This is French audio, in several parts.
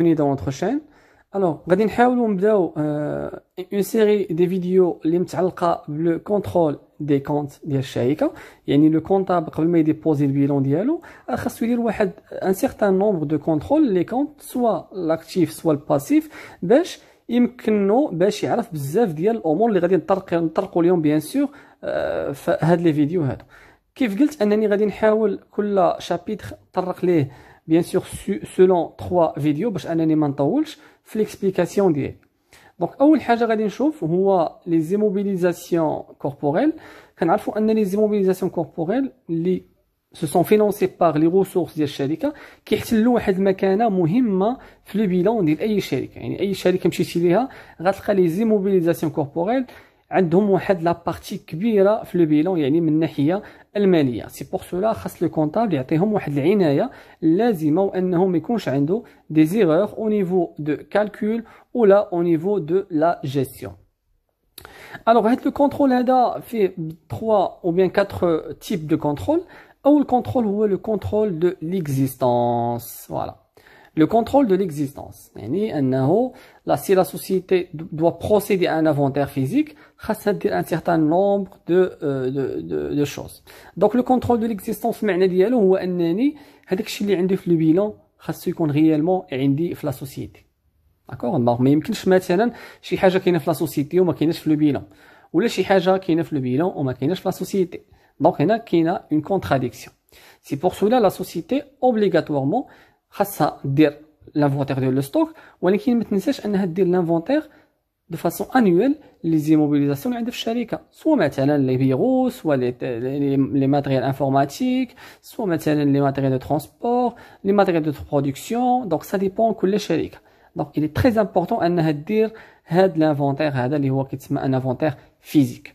Bienvenue dans notre chaîne. Alors, غادي نحاولوا نبداو une série de vidéos اللي متعلقه بالكونترول دي كونت ديال الشركه يعني لو كونطاب قبل ما يديبوزي البيلون ديالو خاصو يدير واحد ان سيغتان نومبر دو كونترول باش باش يعرف بزاف ديال اللي غادي نطرقوا اليوم لي هادو كيف قلت غادي نحاول كل ليه bien sûr, selon trois vidéos, parce qu'elle pas en train de l'explication Donc, à la fin, je vais vous montrer les immobilisations corporelles. Je vais que les immobilisations corporelles se sont financées par les ressources des sharika, qui sont les mécanismes qui sont les plus importants pour les bilans des sharika. Les sharika, je vais vous montrer les immobilisations corporelles. Avec eux, on peut faire des erreurs au niveau de calcul ou là au niveau de la gestion. Alors, le contrôle fait trois ou bien quatre types de contrôles Ou le contrôle ouais le contrôle de l'existence, voilà le contrôle de l'existence. Si la société doit procéder à un inventaire physique, il un certain nombre euh, de, choses. Donc le contrôle de l'existence, c'est ce qui est le bilan, c'est ce qui est réellement la société. D'accord bah, Mais il peut pas être que quelque chose la société et qu'il n'y le bilan. Ou quelque chose qui est le bilan et qu'il n'y la société. Donc il y a une contradiction. C'est pour cela la société, obligatoirement, Chasse de l'inventaire de le stock, ou alors qu'il est nécessaire d'aller faire l'inventaire de façon annuelle les immobilisations de chaque équipe. Soit mettez les bureaux, soit les les matériels informatiques, soit mettez les matériels de transport, les matériels de production. Donc ça dépend pour les Donc il est très important d'aller faire faire l'inventaire, faire les ouais quest un inventaire physique.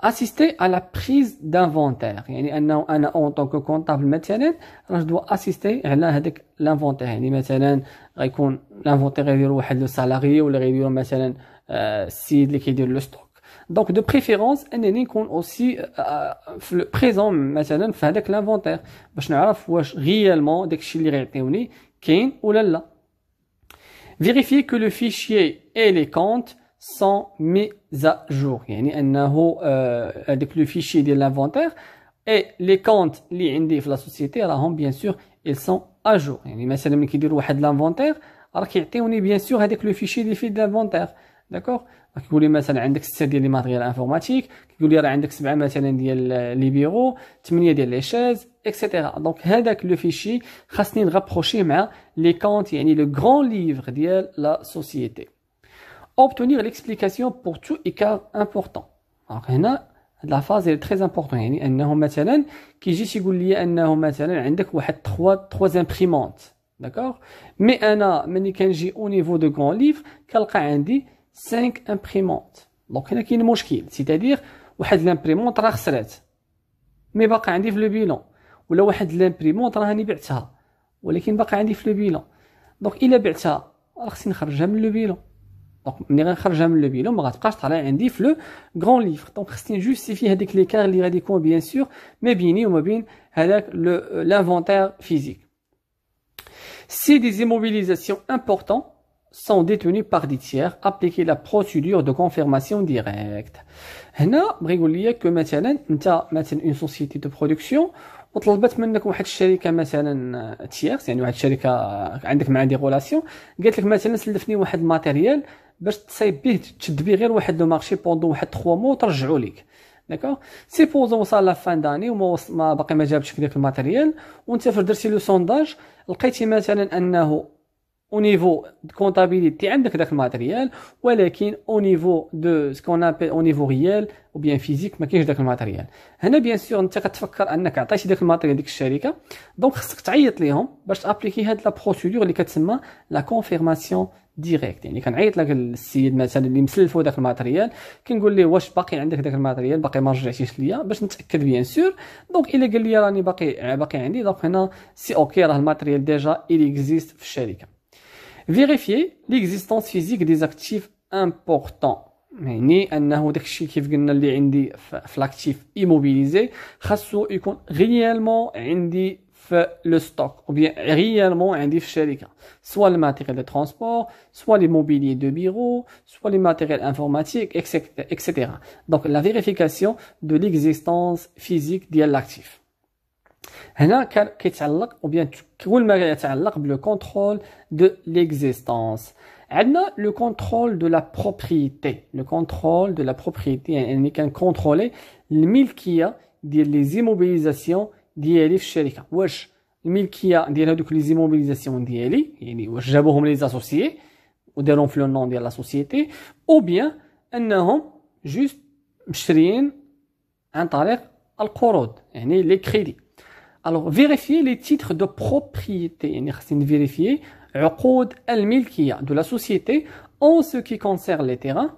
assister à la prise d'inventaire يعني انه انا اون طونكو كونطابل مثلا راه دو اسيستي على هذاك l'inventaire يعني مثلا غيكون l'inventaire غيديرو واحد لو سالاري ولا غيديرو مثلا السيد اللي كيدير لو ستوك دونك دو بريفيرونس انني نكون اوسي في البريزون مثلا في هذاك l'inventaire باش نعرف واش غيالمون داكشي اللي غيعطيوني كاين ولا لا vérifier que le fichier et les comptes sont mis à jour. Il y a une, euh, avec le fichier de l'inventaire. Et les comptes, les indices de la société, hein, bien sûr, ils sont à jour. Il y a une personne qui dit qu'il y a de l'inventaire. Alors qu'il y a une personne qui dit qu'il y a de l'inventaire. qui dit qu'il y a de l'inventaire. D'accord? Donc, il y a une personne qui dit les y a des matériels informatiques, il y a une personne qui dit des euh, chaises, etc. Donc, il le fichier, des fichiers qui rapprochent les comptes, il y a une grande livre de la société. obtenir l'explication pour tout écart important alors هنا هاد لا فاز هي تري امبورطون يعني انه مثلا كيجيش يقول لي انه مثلا عندك واحد 3 3 امبريمونت داكوغ مي انا ملي كنجي او نيفو دو غون ليف كنلقى عندي 5 امبريمونت دونك هنا كاين مشكل سيتادير واحد لامبريمونت راه خسرات مي باقا عندي في لو بيلون ولا واحد لامبريمونت راني بعتها ولكن باقا عندي في لو بيلون دونك الا بعتها راه خصني نخرجها من لو بيلون Donc, on ne rentre jamais le billet, on ne rentre pas à l'indiv, le grand livre. Donc, c'est juste, il suffit de cliquer, lire des bien sûr, mais bien, il est mobile avec euh, l'inventaire physique. Si des immobilisations importantes sont détenues par des tiers, appliquez la procédure de confirmation directe. On a réglé que Mathélen, Mathélen, Mathélen, une société de production. وطلبت منك واحد الشركه مثلا آه، تيارت يعني واحد الشركه آه، عندك معاه دي غولاسيون قالت لك مثلا سلفني واحد الماتيريال باش تصايب به تشد به غير واحد لو مارشي بوندو واحد 3 مو وترجعوا ليك داكوغ سيبوزون وصل لا فان داني وما وص... ما باقي ما جابش داك الماتيريال وانت فاش درتي لو سونداج لقيتي مثلا انه au niveau de comptabilité عندك داك الماتريال ولكن au niveau de ce qu'on appelle au niveau réel ou bien physique ما كاينش داك الماتريال هنا بيان سور انت كتفكر انك عطيتي داك الماتريال ديك الشركه دونك خصك تعيط ليهم باش تابليكي هاد لا بروسيدور اللي كتسمى لا كونفيرماسيون ديريكت يعني كنعيط لك السيد مثلا اللي مسلفو داك الماتريال كنقول ليه واش باقي عندك داك الماتريال باقي ما رجعتيش ليا باش نتاكد بيان سور دونك الا قال لي راني باقي باقي عندي دونك هنا سي اوكي راه الماتريال ديجا اكزيست في الشركه vérifier l'existence physique des actifs importants, mais ni, euh, donc ce qui, comme il réellement stock ou bien réellement عندي في الشركة, soit le matériel de transport, soit les mobiliers de bureau, soit les matériels informatiques, etc. Donc la vérification de l'existence physique de l'actif l'arbre le contrôle de l'existence. control le contrôle de la propriété. Le contrôle de la propriété, il est contrôlé. Le mil des immobilisations, de élections, des élections, des de des élections, des les crédits alors, vérifier les titres de propriété. Vérifier de la société en ce qui concerne les terrains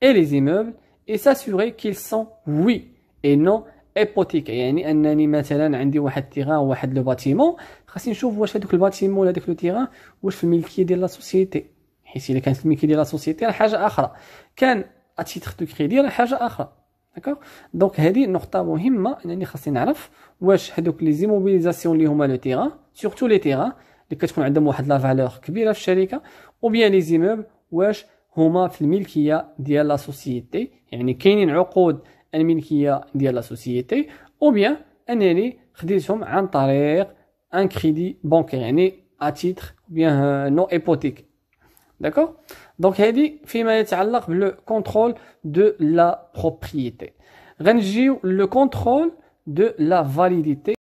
et les immeubles et s'assurer qu'ils sont oui et non ipothéqués. يعني انني مثلا عندي واحد التيران واحد لو باتيمون خاصني نشوف واش هذوك الباتيمون ولا داك لو تيران واش في الملكيه ديال لا سوسيتي حيت الا كانت الملكيه ديال لا سوسيتي راه حاجه اخرى كان ا اتيتر دو كريدي راه حاجه اخرى داكوغ دونك هذه نقطه مهمه انني خاصني نعرف واش هذوك لي زيموبيليزاسيون اللي هما لو تيغان سيغتو لي تيغان اللي كتكون عندهم واحد لا كبيره في الشركه او بيان لي زيموبل واش هما في الملكيه ديال لا سوسيتي يعني كاينين عقود الملكيه ديال لا سوسيتي او بيان انني خديتهم عن طريق ان كريدي بنكي يعني أتيتخ بيان نو ايبوتيك D'accord Donc, il dit, le contrôle de la propriété. Renjiu le contrôle de la validité